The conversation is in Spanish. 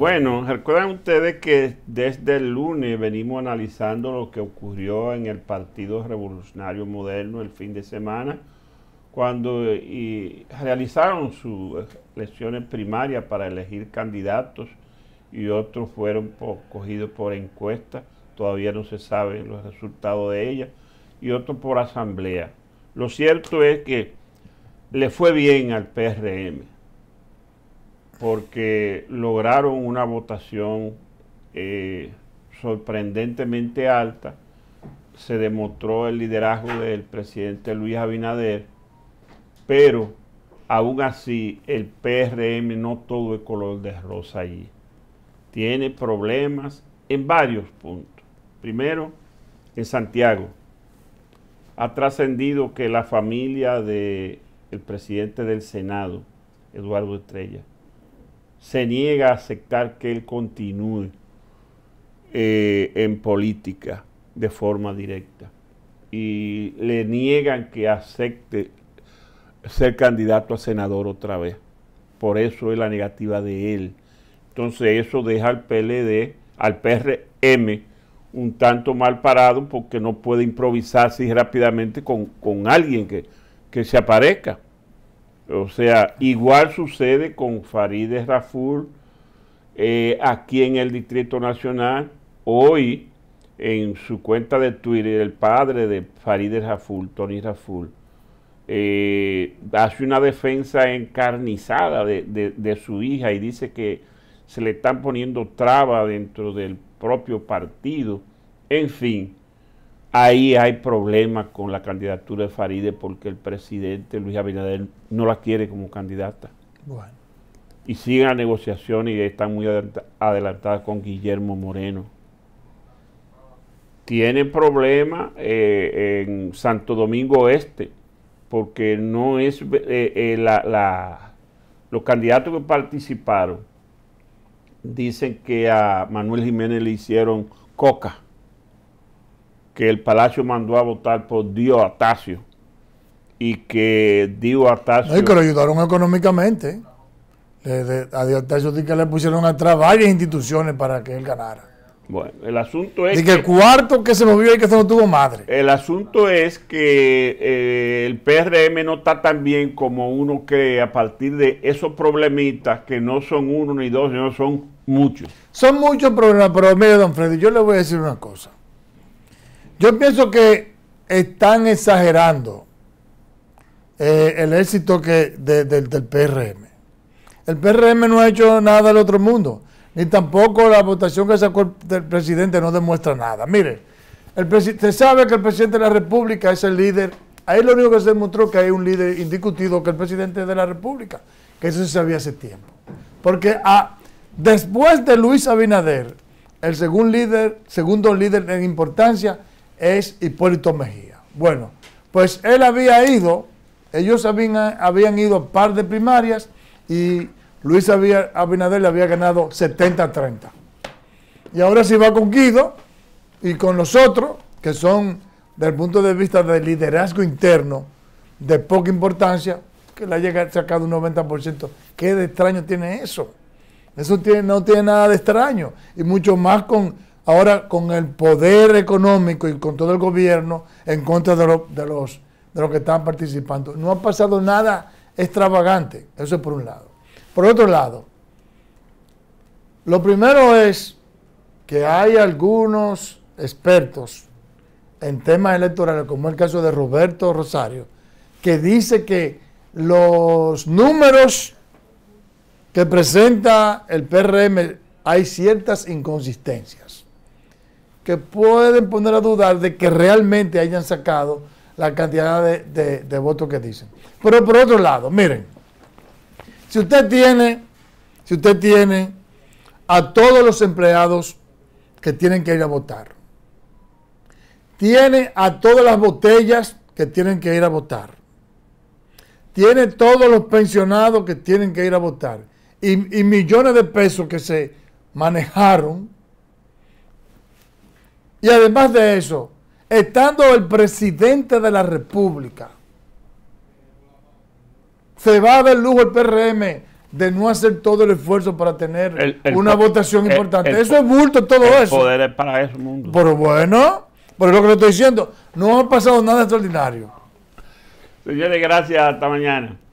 Bueno, recuerden ustedes que desde el lunes venimos analizando lo que ocurrió en el Partido Revolucionario Moderno el fin de semana, cuando realizaron sus elecciones primarias para elegir candidatos y otros fueron cogidos por encuesta, todavía no se saben los resultados de ella, y otros por asamblea. Lo cierto es que le fue bien al PRM porque lograron una votación eh, sorprendentemente alta. Se demostró el liderazgo del presidente Luis Abinader, pero aún así el PRM no todo es color de rosa allí. Tiene problemas en varios puntos. Primero, en Santiago. Ha trascendido que la familia del el presidente del Senado, Eduardo Estrella, se niega a aceptar que él continúe eh, en política de forma directa y le niegan que acepte ser candidato a senador otra vez. Por eso es la negativa de él. Entonces eso deja al PLD, al PRM, un tanto mal parado porque no puede improvisarse rápidamente con, alguien que, que se aparezca. O sea, igual sucede con Farideh Raful eh, aquí en el Distrito Nacional. Hoy, en su cuenta de Twitter, el padre de Farideh Raful, Tony Raful, eh, hace una defensa encarnizada de, de su hija y dice que se le están poniendo trabas dentro del propio partido. En fin, Ahí hay problemas con la candidatura de Faride porque el presidente Luis Abinader no la quiere como candidata. Y siguen las negociaciones y están muy adelantadas con Guillermo Moreno. Tienen problemas eh, en Santo Domingo Este porque no es eh, eh, la, los candidatos que participaron dicen que a Manuel Jiménez le hicieron coca que el Palacio mandó a votar por Dio Atacio y que Dio Atacio... No, y que lo ayudaron económicamente. a Dio Atacio que le pusieron atrás varias instituciones para que él ganara. Bueno, el asunto es... Y que, el cuarto que se movió y que se no tuvo madre. El asunto es que eh, el PRM no está tan bien como uno cree a partir de esos problemitas que no son uno ni dos, sino son muchos. Son muchos problemas, pero mire, don Freddy, yo le voy a decir una cosa. Yo pienso que están exagerando eh, el éxito que del PRM. El PRM no ha hecho nada del otro mundo, ni tampoco la votación que sacó el, presidente no demuestra nada. Mire, se sabe que el presidente de la República es el líder. Ahí lo único que se demostró que hay un líder indiscutido que el presidente de la República, que eso se sabía hace tiempo. Porque a, ah, después de Luis Abinader, el segundo líder, segundo líder en importancia es Hipólito Mejía. Bueno, pues él había ido, ellos habían, habían ido a par de primarias y Luis Abinader le había ganado 70-30. Y ahora se va con Guido y con los otros, que son, desde el punto de vista del liderazgo interno, de poca importancia, que le haya sacado un 90%. ¿Qué de extraño tiene eso? Eso no tiene nada de extraño, y mucho más con ahora con el poder económico y con todo el gobierno en contra de, los, los que están participando. No ha pasado nada extravagante, eso es por un lado. Por otro lado, lo primero es que hay algunos expertos en temas electorales, como el caso de Roberto Rosario, que dice que los números que presenta el PRM hay ciertas inconsistencias que pueden poner a dudar de que realmente hayan sacado la cantidad de, de, votos que dicen. Pero por otro lado, miren, si usted tiene, si usted tiene a todos los empleados que tienen que ir a votar, tiene a todas las botellas que tienen que ir a votar, tiene todos los pensionados que tienen que ir a votar y millones de pesos que se manejaron y además de eso, estando el presidente de la República, se va a dar lujo el PRM de no hacer todo el esfuerzo para tener una votación importante. eso es bulto, todo eso. El poder para ese mundo. Pero bueno, por lo que le estoy diciendo, no ha pasado nada extraordinario. Señores, gracias. Hasta mañana.